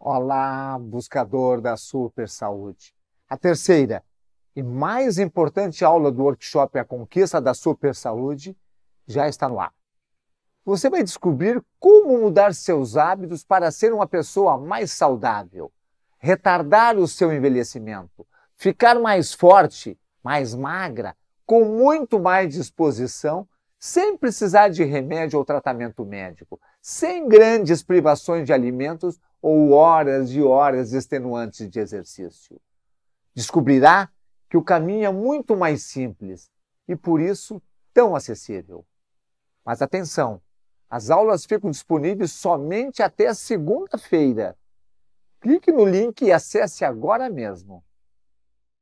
Olá, buscador da super saúde. A terceira e mais importante aula do workshop A Conquista da Super Saúde já está no ar. Você vai descobrir como mudar seus hábitos para ser uma pessoa mais saudável, retardar o seu envelhecimento, ficar mais forte, mais magra, com muito mais disposição sem precisar de remédio ou tratamento médico, sem grandes privações de alimentos ou horas e horas extenuantes de exercício. Descobrirá que o caminho é muito mais simples e, por isso, tão acessível. Mas atenção! As aulas ficam disponíveis somente até segunda-feira. Clique no link e acesse agora mesmo.